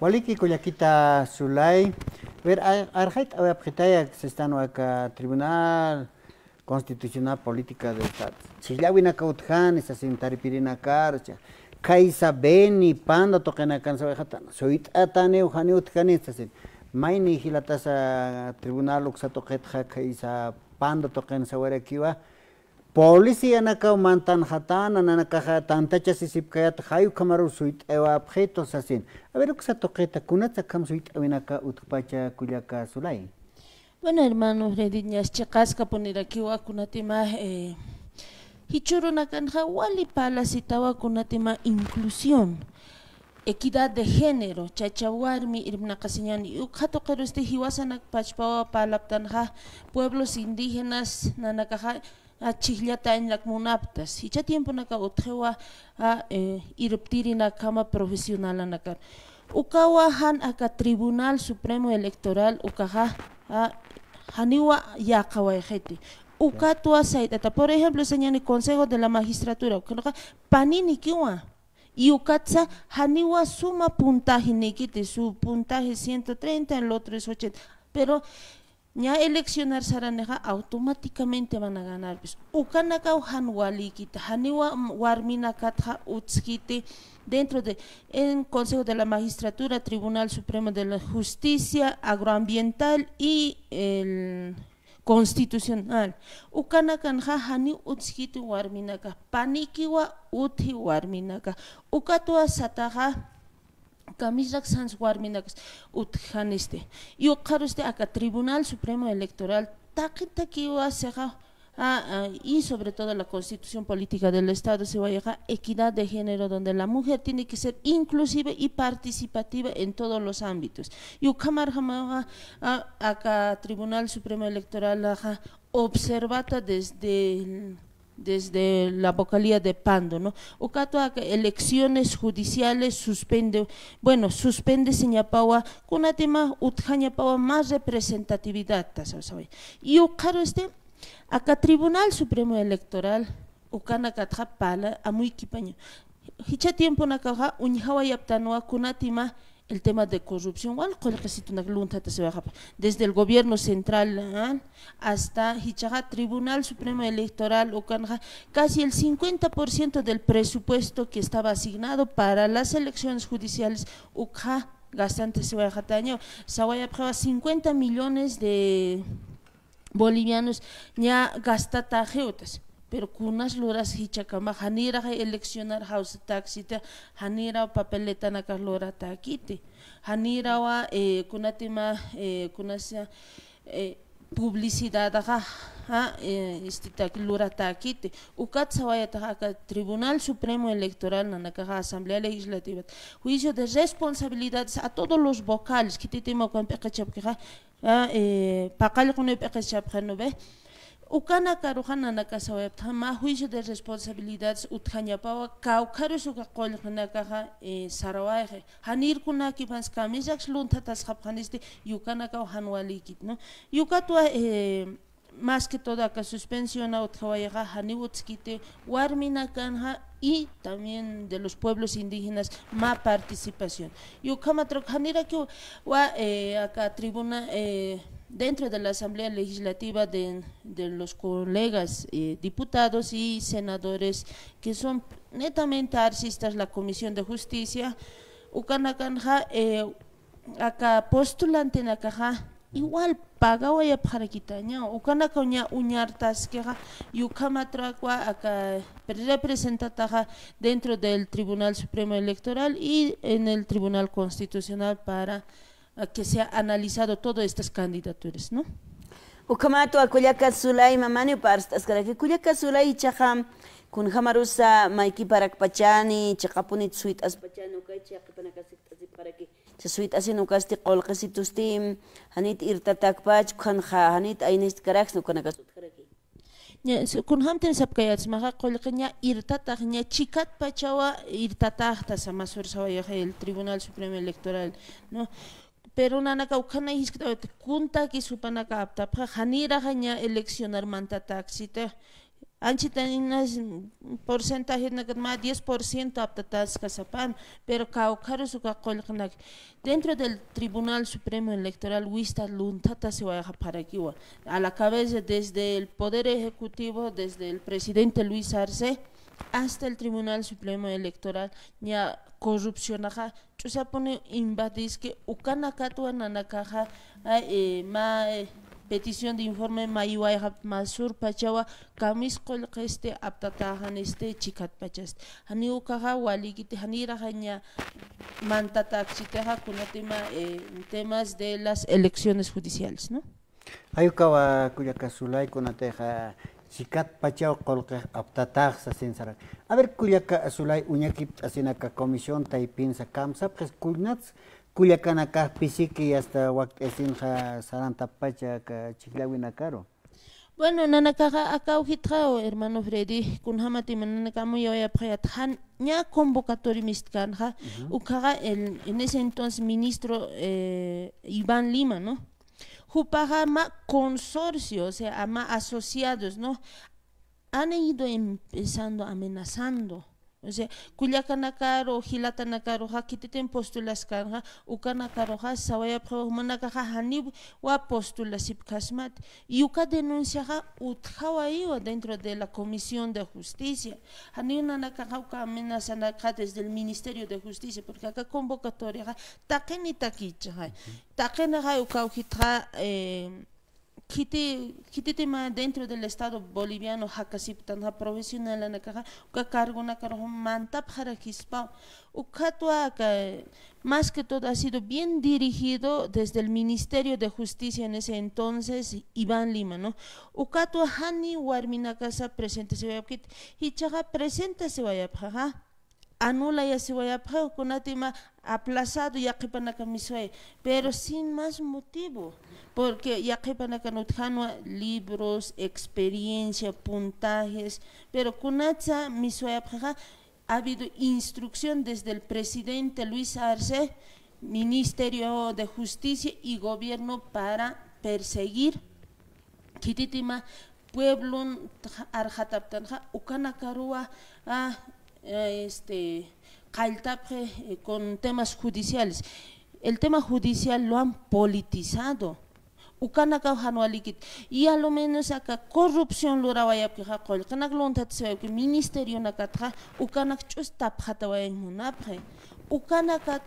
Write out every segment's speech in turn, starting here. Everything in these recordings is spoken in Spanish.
Waliki Cuyaquita Sulay. Ver, Arjait Abapjetaya se están acá, Tribunal Constitucional Política del Estado. Chislawina Kautjan, esa Sintaripirina Karcha. Kaisa Beni, Panda Tokana Kansa Bejatana. Soit Atane, Ujani Utjani, esta Maini Hilatasa Tribunal Uxatoquetja, Kaisa Panda Tokana Sahuarekiwa polisi yanaka mantan hatan ananakaja tantacha sisipkayata hayu kamaru suit ewa objetos asin a ver uksa toqeta kunata kam suit awinaka utpacha kuyaka sulay bueno hermanos rediñas chaqasqa punirakiwa kunatima eh, hichurunakanja wali palasitawa kunatima inclusión equidad de género chachawarmi irmnaqasiñani uqhatoqerusti este, hiwasanakpachpawa palaptanja pueblos indígenas nanakaja a la en ya tiempo a en la la cama eh, profesional acá. ukawa han acá tribunal supremo electoral ukaja haniwa ejeti, ukatua saitata por ejemplo señor consejo de la magistratura ukaja panini kiwa y ukaza, Haniwa suma puntaje, nikite su puntaje 130, el otro es 80. Pero ya eleccionar saraneja automáticamente van a ganar pues ukanaka hanwalikita haniwa warmina katha utskite dentro de en consejo de la magistratura tribunal supremo de la justicia agroambiental y el constitucional ukanakanja hani utskite warminaka panikiwa uthi warminaka ukatua sataja este. Y este, acá Tribunal Supremo Electoral, ah, ah, y sobre todo la constitución política del Estado se va a llegar equidad de género, donde la mujer tiene que ser inclusiva y participativa en todos los ámbitos. Y ah, acá Tribunal Supremo Electoral, observata desde desde la vocalía de Pando, ¿no? a elecciones judiciales suspende, bueno, suspende Señapawa, con tema Utjañapawa más representatividad, ¿sabes? Y Ocaro este, acá Tribunal Supremo Electoral, Ucana Catrapala, a muy Hicha tiempo nakaja, unjawa una kunatima, el tema de corrupción, desde el gobierno central ¿ah? hasta Tribunal Supremo Electoral, casi el 50% del presupuesto que estaba asignado para las elecciones judiciales, gastante 50 millones de bolivianos ya gastata pero kunas luras hichakama eh, eleccionar house taxi te janira papeleta na lora janira kunatima eh, eh, publicidad eh, tribunal supremo electoral na asamblea legislativa juicio de responsabilidades a todos los vocales que que ah, eh, Ucana carujana nakasawepta más juicio de responsabilidades utjañapawa kaukarus uka qolqinakaqa e sarawayqi kunaki pans kamisax luntatas qapqanisti yukanakaw hanwalikit no yukatua e, más que todo acá suspensión a Hanibutskite, Haniwutzkite, Warmina Kanja y también de los pueblos indígenas, más participación. Yucamatro, Hanira que acá tribuna eh, dentro de la Asamblea Legislativa de, los colegas eh, diputados y senadores que son netamente arcistas, la Comisión de Justicia, Ucanacanja, eh, acá postulante en caja igual paga oya para quitaña y y queja acá representataja dentro del Tribunal Supremo Electoral y en el Tribunal Constitucional para que se ha analizado todas estas candidaturas, ¿no? Ukamato a Kulia Kasula y Mamani Parstas, que Kulia Kasula y Chaham, con Hamarusa, Maiki Parakpachani, Chakapuni Suit Aspachani, Ukaichi, Akapanakasik, así para que se suit así no casti colcasi tu steam, Hanit Irtatakpach, Kanha, Hanit Ainist Karak, no Kanakas. Con Hamten Sapkayat, Maha Kolkanya, Chikat Pachawa, Irtatakta, Samasur Sawayaje, el Tribunal Supremo Electoral, ¿no? pero que Perunana kawkhana hisk'tawata kunta kisupanaka aptapqa que, ña eleccionarmantataqsita anchita un porcentaje de más 10% aptatas casapan, pero caucaro su Dentro del Tribunal Supremo Electoral, Wista Luntata se va a a la cabeza desde el Poder Ejecutivo, desde el presidente Luis Arce, hasta el Tribunal Supremo Electoral, ya corrupción, pone chusapuni invadisque ananakaja ah, eh, ma eh, petición de informe maiwaiqa masur pachawa aptatahan qeste aptatajaneste chikatpachaste hani ukaqa walikiti haniraqa ña tema kunatima eh, temas de las elecciones judiciales no ayukawa kuyaqa kunateja Shikat Pachao Colca Aptataxa Sinsarak. A ver, Culiaca Azulay, Uñakip Asinaca Comisión Taipinsa Kamsa, pues Kulnats, Culiacanacá Pisiki hasta Waktesinja Saranta Pacha Chiclawina Caro. Bueno, nanakaga acá ujitrao, hermano Freddy, kun hamati mananakamu yo ya prayathan, ya convocatoria mistkanha, ukaga el en ese entonces ministro eh, Iván Lima, ¿no? ma consorcio, o sea, ama asociados, ¿no? Han ido empezando amenazando Ze kulyakana karo hilatana karo ha kititen postulas kanja ukana karo ha sawaya promana kaja hanib wa postulas ipkasmat y uka denuncia ha utjawa iwa dentro de la comisión de justicia hanina kaja uka amenaza naka desde el ministerio de justicia porque acá convocatoria ha takeni takicha ha takena ha uka ujitra eh, kite te tema dentro del Estado boliviano, hakasip tanja provisional la caja, uka cargo na cargo mantap jarakispa. Ukatuaka, más que todo ha sido bien dirigido desde el Ministerio de Justicia en ese entonces, Iván Lima, ¿no? Ukatua hani warmina presente se vaya, hichaja presente se vaya, jaja anula ya se con aplazado ya que pero sin más motivo porque ya que para libros experiencia puntajes pero con ha habido instrucción desde el presidente Luis Arce Ministerio de Justicia y Gobierno para perseguir kititima pueblo arjataptanja ukana este, tapre eh, con temas judiciales. El tema judicial lo han politizado. ukanaka hanualikit y al menos acá corrupción lo rawaya que ha col kanak lonta tse que ministerio nakatra ukanak chusta en munapre ukanaka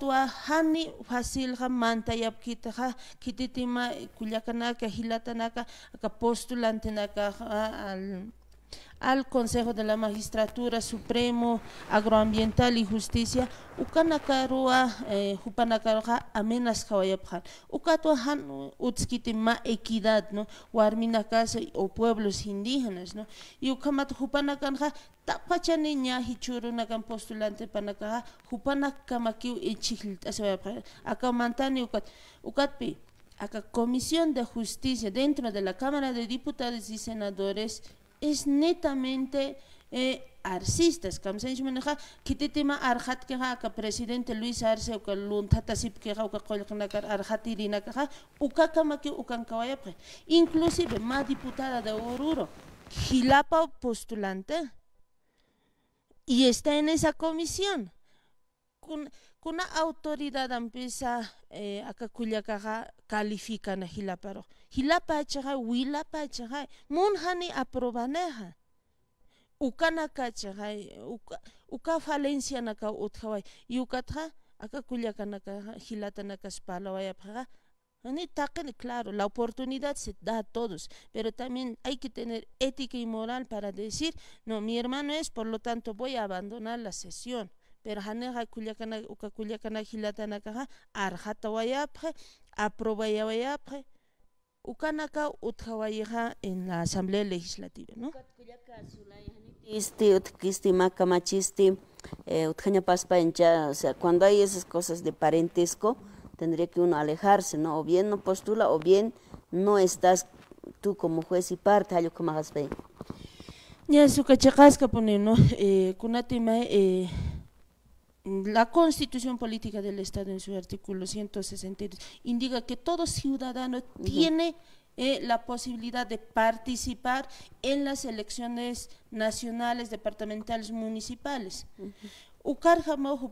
hani fasil ha manta yap kitaha kititima kulyakanaka hilatanaka aka postulantinaka al al Consejo de la Magistratura Supremo Agroambiental y Justicia, Ukanakarua, eh, jupanakarja Amenas Kawayapjan, Ukatuajan, ma Equidad, ¿no? Huarminacas o pueblos indígenas, ¿no? Y Ukamat Jupanakanja, Tapachaniña, Hichurunakan postulante Panakaja, Jupanakamakiu y Chihltasayapjan, Akamantani Ukat, Ukatpi. Acá Comisión de Justicia dentro de la Cámara de Diputados y Senadores es netamente eh, arcistas, se que este tema que que presidente Luis Arce o que que que que Inclusive, más diputada de Oruro, Gilapa postulante, y está en esa comisión. Con, autoridad empieza eh, a que a Hilapachaga, wilapachaga, munhani aprobaneja. Ukanacachaga, uka, uka falencia naka naka, yukatja, acá culiacanaca, hilatanacas claro, la oportunidad se da a todos, pero también hay que tener ética y moral para decir, no, mi hermano es, por lo tanto voy a abandonar la sesión. Pero haneja culiacana, naka, culiacana, naka, arjata wayapre, aprobaya wayapre, ukanaka utjawayeja en la Asamblea Legislativa, ¿no? Este, utkisti, machisti eh, utjaña paspa encha, o sea, cuando hay esas cosas de parentesco, tendría que uno alejarse, ¿no? O bien no postula, o bien no estás tú como juez y parte, algo como haspe. Ya, su cachacasca pone, ¿no? Eh, la Constitución Política del Estado en su artículo 163, indica que todo ciudadano tiene eh, la posibilidad de participar en las elecciones nacionales, departamentales, municipales. Ucarja, Mojo,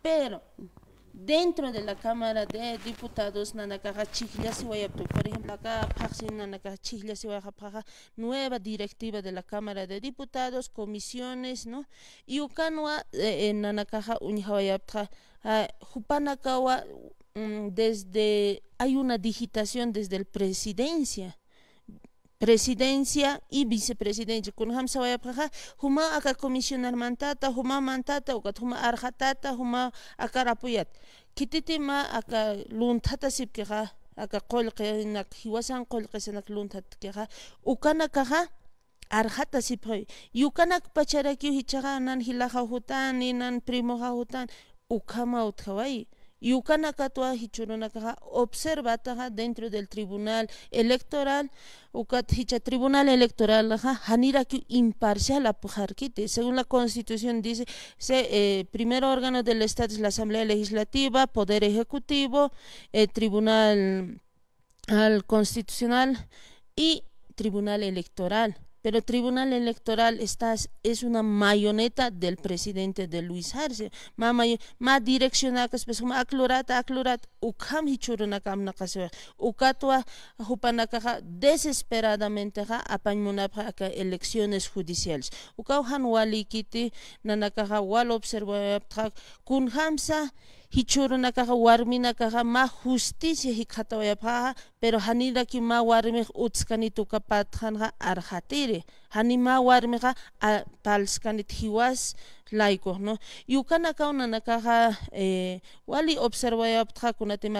pero dentro de la Cámara de Diputados, nanakaja por ejemplo, acá Paxin nanakaja nueva directiva de la Cámara de Diputados, comisiones, ¿no? Y ukanwa eh, eh, nanakaja unihawayapta, ah, jupanakawa mm, desde, hay una digitación desde el presidencia, presidencia y vicepresidencia con kunahamsa wayapaqa huma aka comisionar mantata huma mantata ukat huma arhatata huma aka rapuyat ma aka luntata sipkiqa aka nak hiwasan qollqisanak luntat kiqa ukana kaqa arjata siphay yukanak pacharakiu hichaga nan hilaqa hutan ni primo primoqa hutan ukhama uthawai Y ukanakatua Hichurunakaja observata dentro del Tribunal Electoral, Ukat Hicha Tribunal Electoral, Janiraki imparcial apujarquite. Según la Constitución dice, se, eh, primer órgano del Estado es la Asamblea Legislativa, Poder Ejecutivo, eh, Tribunal Constitucional y Tribunal Electoral. Pero el Tribunal Electoral está, es una mayoneta del presidente de Luis Arce. Más ma direccionada que es como pues, aclorata, aclorata, ucam hichuruna cam se ucatua caja, desesperadamente ja apañmunapa las elecciones judiciales. Ucauhan walikiti nanakaja wal observa kunhamsa hichuruna kaja warmi kaja ma justicia hikatawayapaja pero da ki ma warmi utskani tukapatjanja arhatire. hani ma ha palskani hiwas laiko, no yukana kaunanakaja eh, wali observayaptja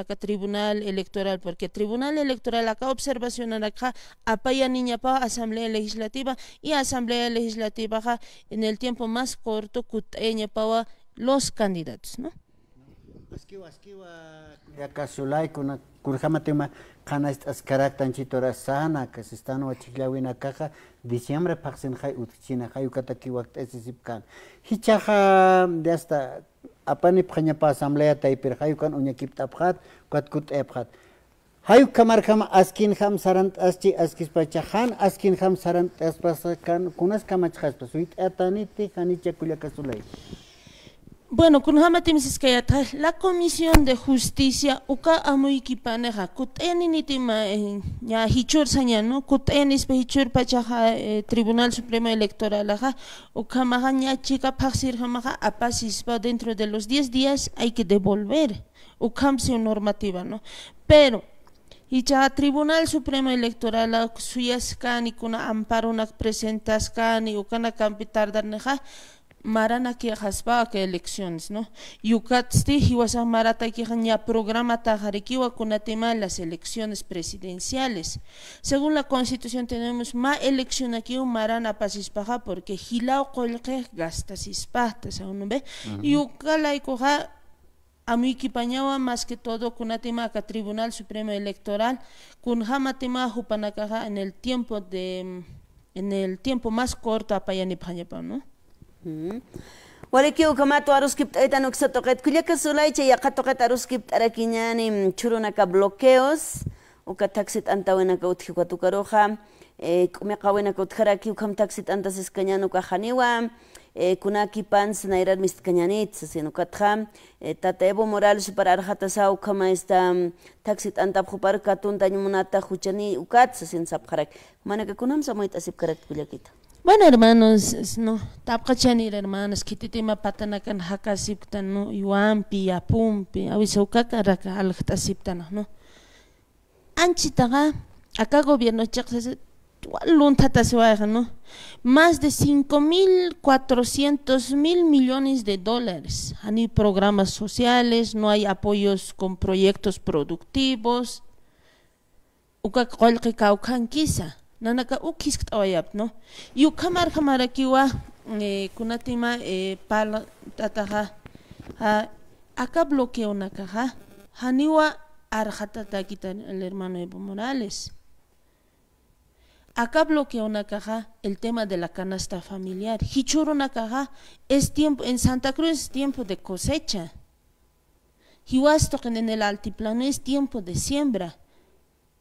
ka tribunal electoral porque tribunal electoral acá observacionanakja apaya niña niñapa asamblea legislativa y asamblea legislativa en el tiempo más corto pawa los candidatos no askewa askewa uh, yakasulaykunak kurhamantinman qanaysta askaraqtanchitora sana kasistano wachiklawinakaqa diciembre paqsinhay utqichinaqay yukata kiwakta esisip kan hichaqa de hasta apani pqañapa asamblea taypirqayu kan uñakipta apqat kuatkut epqat hayu kamarkama askinham sarant'aschi askispacha han askinham sarant'aspasa kan kunas kamachqaspa suyt'ataniti hanicha kullakasulay Bueno, la Comisión de Justicia uka amuikipaneja kuteni nitima eh, ya hichur sañano kuteni spe hichur pachaja eh, Tribunal Supremo Electoral aja uka magaña chica paxir jamaja apacispa dentro de los 10 días hay que devolver ukamse normativa, ¿no? Pero Icha Tribunal Supremo Electoral ah, suyas kani kuna amparo na presentas kani ukana na tardar marana kiqaspa que elecciones no y hiwasaj marata ya programa tajarikiwa kunatima las elecciones presidenciales según la constitución tenemos más elección aquí un marana pasispaja porque hilao y Coja, a mi amikipañawa más que todo kunatima ka tribunal supremo electoral tema jupanakaja en el tiempo de en el tiempo más corto pañepa, no ვალიკი უკომატო არუსკიპტ ეტანო ქსატო ყეთ კულიაკასულაი ჩია ყატო ყეთ არუსკიპტ არაკინიანი ჩურუნაკა ბლოკეოს უკა ტაქსიტანტავენა გაუთქიყვა თუკაროხა ე კუმეყავენა გოთხარაკი უკამ ტაქსიტანტას ესკანიანო ქახანივა ე კუნაკი პანს ნაირად მისკანიანიც ასენო ქათხა ტატეებო მორალს პარარხატასა უკამა ესთა ტაქსიტანტაბ ხუპარ კატუნ დანიმუნატა ხუჩანი უკაც ასენ საფხარაკ მანაკა კუნამ სამოიტასიფ ქარაკ კულიაკიტა Bueno, hermanos, no, tapkachanir hermanos, kititima patanakan hakasiptan, no, yuampi apumpi, awisaukaka raka no. Anchitaga, acá gobierno chakse, no. Más de 5.400 mil millones de dólares. Hay programas sociales, no hay apoyos con proyectos productivos. Uka nanaka ukhisqa oh, t'awayapti no yukhama arhamara kiwa eh, kunatima eh, pala tataqa ha aka bloqueonakaqa haniwa arjata taquita el hermano Evo Morales Acá bloqueó una caja el tema de la canasta familiar. Hichuro una caja es tiempo, en Santa Cruz es tiempo de cosecha. Hiwastoquen en el altiplano es tiempo de siembra.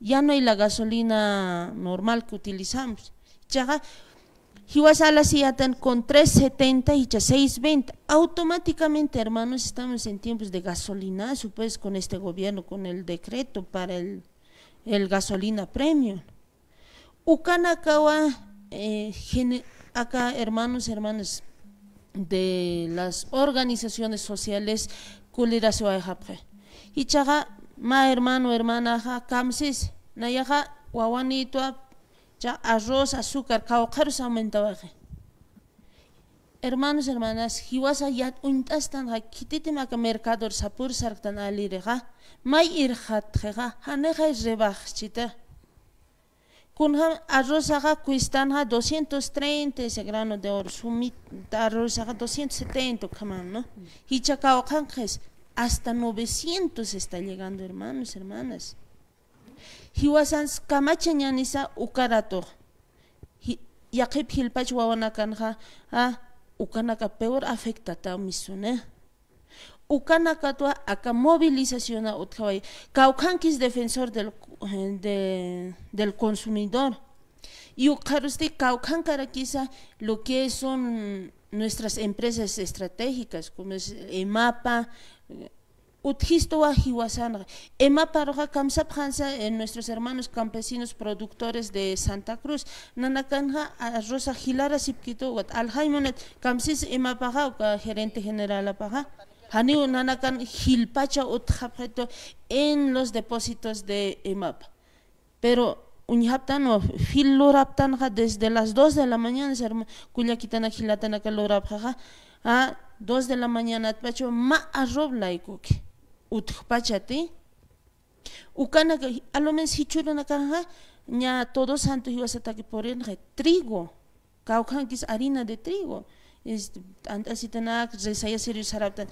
ya no hay la gasolina normal que utilizamos. Ya a si atan con 3.70 y ya 6.20. Automáticamente, hermanos, estamos en tiempos de gasolina. pues, con este gobierno, con el decreto para el, gasolina premium. Ukanakawa eh, acá, hermanos, hermanas, de las organizaciones sociales, Kulira Y chaga, ma hermano, hermana, ja, camsis, nayaja, guaguanito, ya arroz, azúcar, caucaros aumentaba. Eh. Hermanos, hermanas, jiwasa yat untastan ha kititimak mercador sapur sartan alireja, may ha, haneja es rebajchita. Kunham arroz haga cuestan ha 230 ese grano de oro, sumita arroz haga 270 kaman, ¿no? Hichakao mm. kanjes, hasta 900 está llegando, hermanos, hermanas. Hiwasans kamachañanisa ñanisa ukarato. Yaqib hilpach wawanakanja, ah, ukanaka peor a afectata misuna. Ukanakatua aka movilización a utkawai. Kaukankis defensor del, eh, de, del consumidor. Y ukarusti Caucán, lo que son nuestras empresas estratégicas, como es EMAPA, Hiwasanra. Ema paroja Kamsa en nuestros hermanos campesinos productores de Santa Cruz. Nanakanja Rosa Gilara Sipkito, Aljaimonet, Kamsis Ema Paja, gerente general Paja. Haniu Nanakan Gilpacha Utjapeto en los depósitos de EMAP. Pero unihaptan filuraptan ha desde las 2 de la mañana a kullakitana khilatana kalurap ja a 2 de la mañana pacho ma arroblaikuki utjpachati ukana a lo menos hichurana kanja ña todos santos que por el trigo kaukhankis harina de trigo este, antasitanak resaya serio saraptan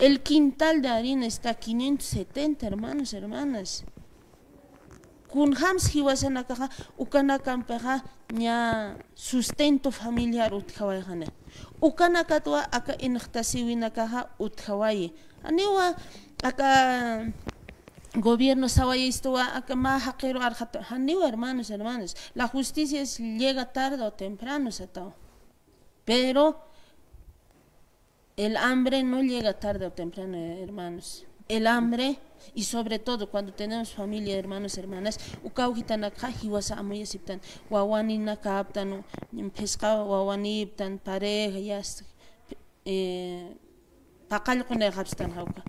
el quintal de harina está 570 hermanos hermanas kunhams hiwasanakaqa ukana kanpaqa ña sustento familiar utqhawaykana ukana katwa aka inaqta siwinakaqa utqhawayi aniwa aka gobierno sawayistowa aka ma haqiro arjata haniwa hermanos hermanos la justicia es, llega tarde o temprano satawa pero el hambre no llega tarde o temprano hermanos el hambre y sobre todo cuando tenemos familia, hermanos, hermanas, ukauhitanaka hiwasa amoyasiptan, wawani nakaptan, pescado wawaniptan, pareja, yas, eh, pakal el hapstan hauka.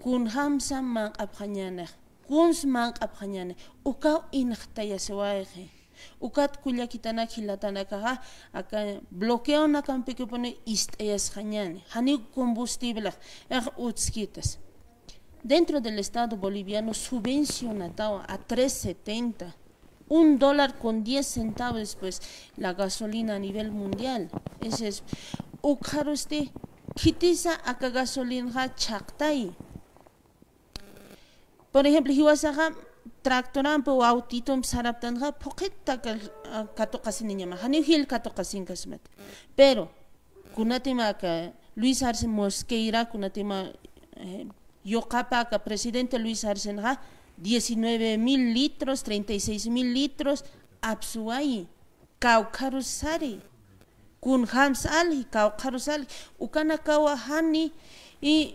Kun hamsa mang aphanyanak, kuns mang ukau ukaw inaktaya ukat kullakitana khilatanakaqa aka bloqueo nakanpikipuni ist'ayasqañani haniku combustible er utzkitas dentro del estado boliviano subvencionataba a 370 un dólar con 10 centavos pues la gasolina a nivel mundial ese es ukharusti este, kitisa aka gasolina chaqtay por ejemplo hiwasaqa тракторан по аутитом сараптанга el катоқасининяма ханихил катоқасинкасмат pero kunatimaca Luis Arce Mosqueira kunatima capa eh, que presidente Luis Arce, 19 mil litros 36 mil litros absuai caucarusari kun hams ali caucarusali ukana hani y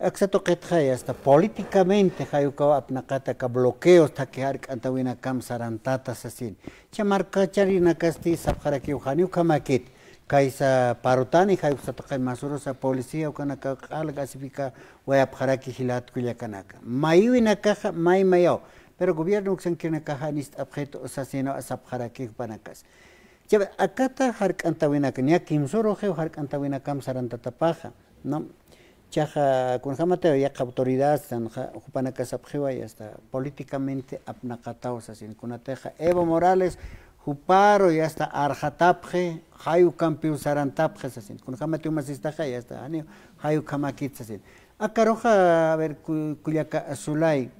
Excepto que hasta políticamente atnakata ka bloqueos takihar antawina kam sarantata sasin. Chamarka charina kasti sabhara kiuhaniu kamakit. Kaisa parutani hayuk satokay masuro sa policía ukanaka alga sipika wayapharaki hilat kuyakanaka. Mayuina kaja may mayaw. Pero gobierno uksan kirnakaja nist abjeto sasino asabharaki panakas. Chave akata harkantawinaka niya kimsuro heu harkantawinakam sarantata paja. No? Chaja kunjamata la autoridad jupana y hasta políticamente con ateja Evo Morales juparo hasta arjatapje hayu campiu sarantapje sasin kunjamata y hasta aniu hayu kamakitsa sin akaroja a ver kuyaka azulay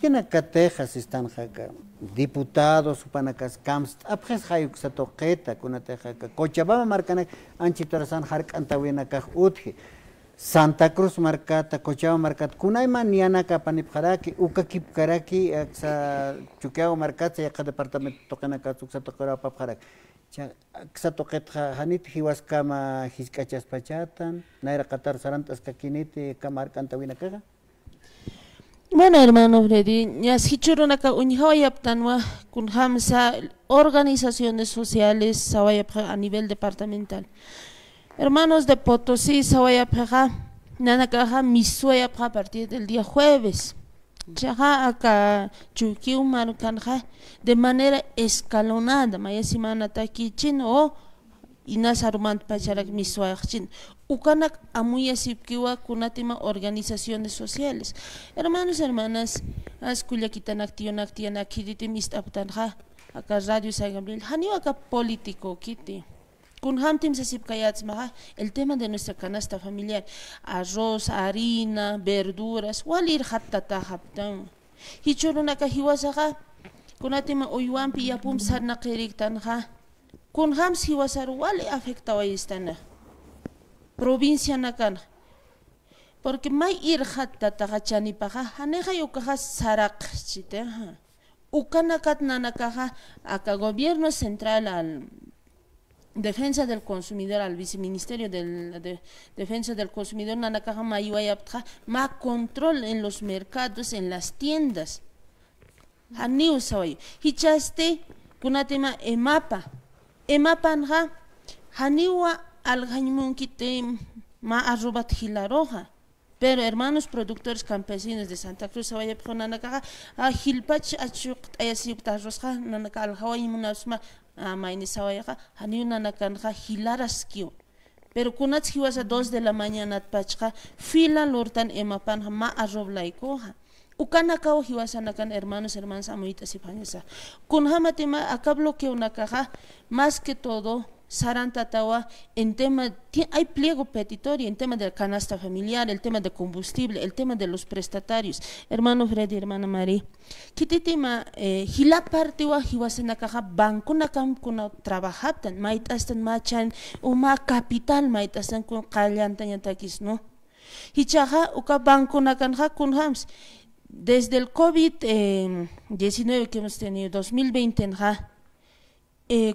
tiene kitina Están acá diputados panacas camps apjes hayuk teja kunateja cochabamba marcana anchitorsan acá utji Santa Cruz marcata, Cochabamba marcata, Niana yanaka panipjaraki, ukakipkaraki, aksa Chukiao marcata, yaka departamento tokenaka, suksa tokerapapjaraki. Aksa toketja janit, hiwaskama Pachatan, naira catar sarantas kakiniti, Kantawina winakaja. Bueno, hermano Freddy, ñasjichurunaka uñihawayaptanwa kun Kunhamsa, organizaciones sociales sawayapja a nivel departamental. Hermanos de Potosí, Sawayapaja, Nanakaja, Misuayapaja a partir del día jueves. Chaja acá Chukiu Marukanja de manera escalonada, Mayasimana Takichin o Inasaruman Pacharak Misuayachin. Ukanak Amuyasipkiwa Kunatima organizaciones sociales. Hermanos, hermanas, Askuliakitanak Tionak Tianak Kiritim Istaptanja, acá Radio San Gabriel, Hanio acá político, Kitty el tema de nuestra canasta familiar, arroz, harina, verduras, walir hattata haptan. Hichurunaka hiwasaha, kunatima uyuampi yapum sarna kiriktanha, kun hams hiwasar wali afectawayistana, provincia nakana. Porque may ir hattata hachanipaha, haneja yukaha sarak chiteha. ukanakat nanakaha, aka gobierno central al defensa del consumidor al viceministerio de, defensa del consumidor Nanakaja Mayuayaptja más control en los mercados en las tiendas Haniu sawayu hichaste kunatema emapa emapa al haniwa kite ma arrobat hilaroja pero hermanos productores campesinos de Santa Cruz Sawayapjo Nanakaja a hilpach achuqt'ayasiyuqtaj rosqa Nanaka alhawayi munasma amaini sawayaqa haniyunanakanqa hilaras kiwan pero Kunatshiwasa dos de la mañana atpachqa fila lurtan imapanqa ma Ukanakao ukanakawa nakan hermanos hermanas amoyta siphanisa kunhamatima una bloqueunakaqa más que todo tatawa en tema, hay pliego petitorio en tema de canasta familiar, el tema de combustible, el tema de los prestatarios. Hermano Freddy, hermana María, ¿qué tema? Gila eh, parte wa hiwasenakaja banco na kam kuna trabajatan, maitastan machan, uma capital maitastan kun kalyantan yantakis, ¿no? Hichaja, uka banco na kanja kun hams. Desde el COVID-19 eh, que hemos tenido, 2020 en ja, eh,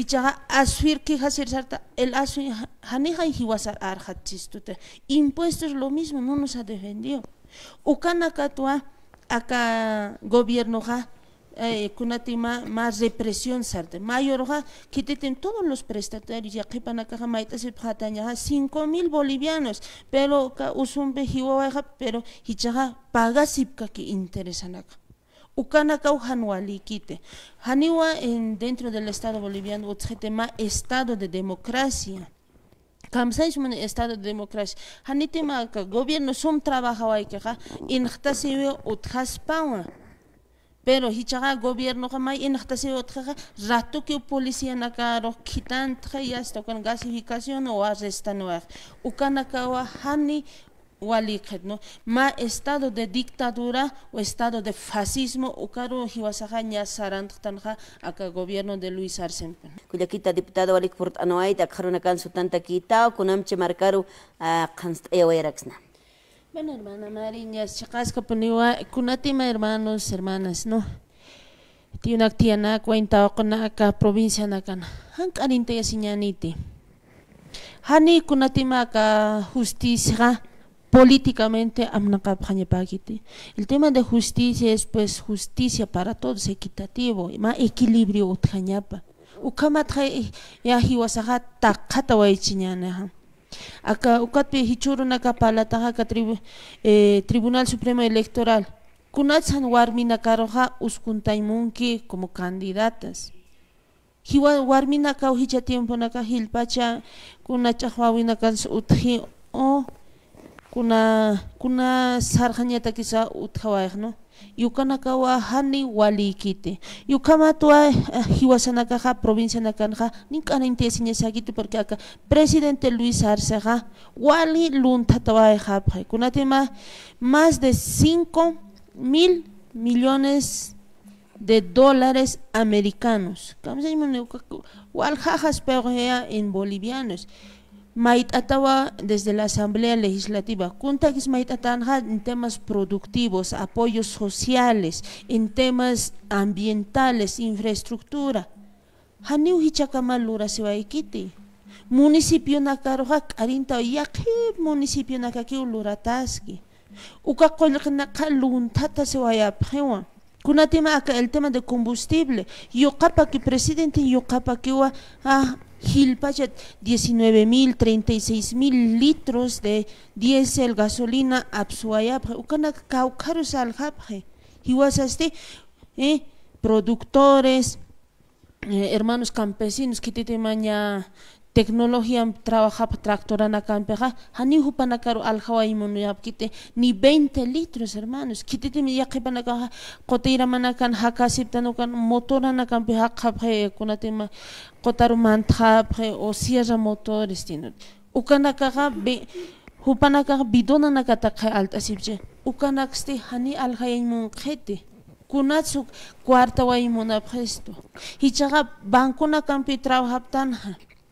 hichaga asuir que hasir sarta el asfir haneja y hiwasar impuestos lo mismo no nos ha defendido ukana katua acá gobierno ja eh, kunatima más represión sarte mayor ja ten todos los prestatarios ya que panakaja maita se pataña cinco mil bolivianos pero ka usumbe hiwa pero hichaga paga sipka que interesan acá Kite. Haniwa en dentro del Estado boliviano, Utsjetema, Estado de democracia. Kamsais mun estado de democracia. Hanitema ka gobierno sum trabajawai que ha inhtasiwe uthaspawa. Pero hichaga gobierno kama inhtasiwe utkha rato que policía nakaro kitan tkha ya esto con gasificación o arrestan Ukana kawa hani ¿no? ma estado de dictadura o estado de fascismo ukaru hiwasaha ña sarantanja aka gobierno de Luis Arcen kullakita diputado walikpurt Anoaita, akharuna kan sutanta kita a markaru ah, qanst'ayawayraksna e Bueno, hermana Mariña, chicasca puniwa, pues, kunatima hermanos, hermanas, ¿no? una Tiunak con acá provincia nakana. Hankarinta ya siñaniti. Hani kunatima ka justicia, políticamente el tema de justicia es pues justicia para todos equitativo y más equilibrio utjañapa ukamatja eh, yahiwasaja takata waichiñana acá ukatpi hichurunaka palataja ka eh, tribunal supremo electoral kunachan warminakaroja uskuntaymunki como candidatas hiwa warminaka uhicha tiemponaka hilpacha kunachaj wawinakan utji o kuna kuna sarjañata no, no yukanakawa hani waliykiti yukamatuwa eh, hiwasanakaqa provincianakanja nink'ana intesiñasakiti porque acá presidente Luis Arceja wali pues, kuna tema más de 5 mil millones de dólares americanos. Kamsa ima pero en bolivianos. Maitatahua desde la Asamblea Legislativa, Kuntakis Maitatanja en temas productivos, apoyos sociales, en temas ambientales, infraestructura. Haniu Hichacamalura Siwaikiti. Municipio Nakaroja, Arinta qué municipio Nakakiu Lurataski. Uka Kolkanaka Luntata Kuna tema el tema de combustible. Yokapa que presidente, yokapa que ah, Gilpayet, 19.000, 36.000 litros de diésel, gasolina, absuaya Ucanak Caucarus y iguasaste eh, productores, eh, hermanos campesinos, que te maña tecnología trabaja tractora na campeja hani hupanakaru alhawa imunuyap kite ni 20 litros hermanos kite te mi yakipanaka koteira manakan hakasiptanukan motora na campeja kapje kunatima, kotaru mantra pre o sierra motores tinut ukanakaga be hupanakaga bidona alta altasipche ukanakste hani alhaya khete kunatsuk cuarta wa presto hichaga bankuna campi trabajaptanha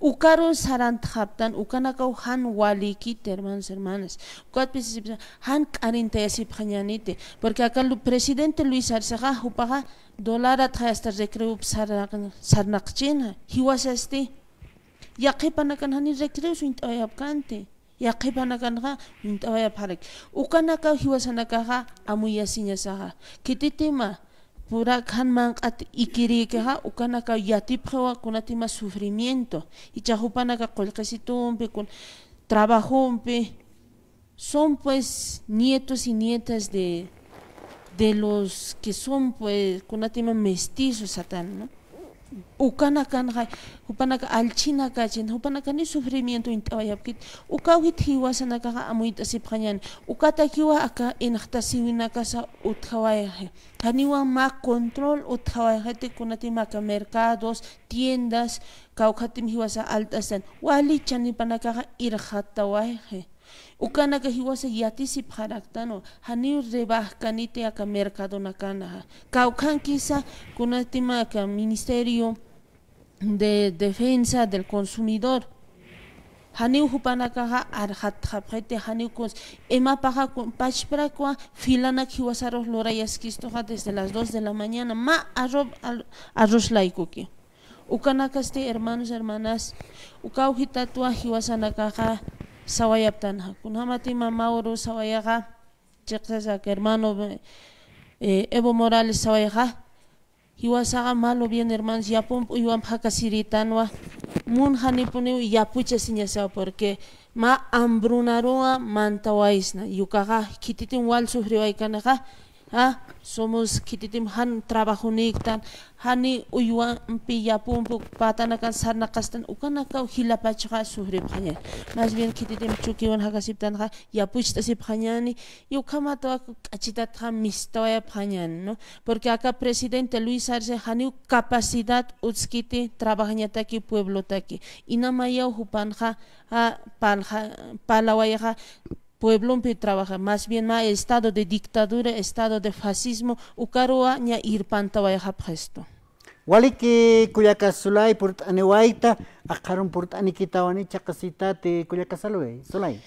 ukaru saranta hap'tan ukanakau han walikita hermanos hermanas ukatpis han k'arinta yasipqa ñaniti porque acá el presidente Luis Arcega, Arceja hupaqa dolaratqa hasta recreopi sarnaqchina hiwasasti yaqipanakan hani recreosu int'awayapkanti yaqipanakanja int'awayaparik ukanakau hiwasanakaqa amuyasiñasaqa kititima y purakhan manq'ati ikiriykiqa ukanaqa yatipqa kunatima sufrimiento y ichajupanaqa trabajo umpe son pues nietos y nietas de de los que son pues kunatima mestizos atan no ukana kan upanaka alchina kachin upanakan ni sufrimiento intawayapkit ukawit hiwasana kaga si asipqañan ukata kiwa aka inaqta siwinaka sa utkhawayaj kaniwan ma control te kunati mercados tiendas kawkhatim alta san, wali chanipanakaqa irqhatawayaj ukana ka hiwase yatisip haraktano hani rebahkanite aka mercado nakana kaukan kisa kunatima ministerio de defensa del consumidor haniu hupanakaha arhatjapjete Ema emapaja pachprakua filanak lorayas kistoja desde las 2 de la mañana ma arrob ukana ukanakaste hermanos hermanas ukauhitatua hiwasanakaja sawayaptan hakunhamati mama uru sawayaqa chiqsasak hermano eh, Evo Morales sawayaqa hiwasaqa malo bien hermanos yapumpu iwan siritanwa munjanipuniw yapucha sa porque ma hambrunaruwa mantawaisna yukaqa kititin wal sufriwaykanaqa ah, somos kititim han trabajo niktan hani uywan pillapumpu patanakan sarnaqastan ukanaka hilapachqa suhripqaña mas bien kititim chukiwan hakasiptanta ya aku sipqañani yukamatawa k'achitaqa mistawayapqañani no porque acá presidente Luis Arce hani kapasidad utskiti ha pueblotaki ha hupanja ha pueblo pe trabaja más bien más estado de dictadura estado de fascismo ukaroa ña irpantaway hapjesto Waliki kuyakasulay purtani waita akarun purtani kitawani chakasitate kuyakasalwe solai?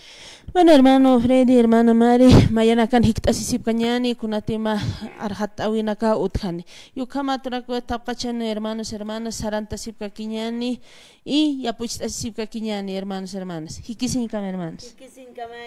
Bueno hermano Freddy, hermano Mari, mayana kan hiktasisip kanyani arhat arhatawina ka utkani. Yukama trako tapachan hermanos hermanas sarantasip kakiñani y yapuchtasisip kakiñani hermanos hermanas. Hikisinkam hermanos. Hikisinkam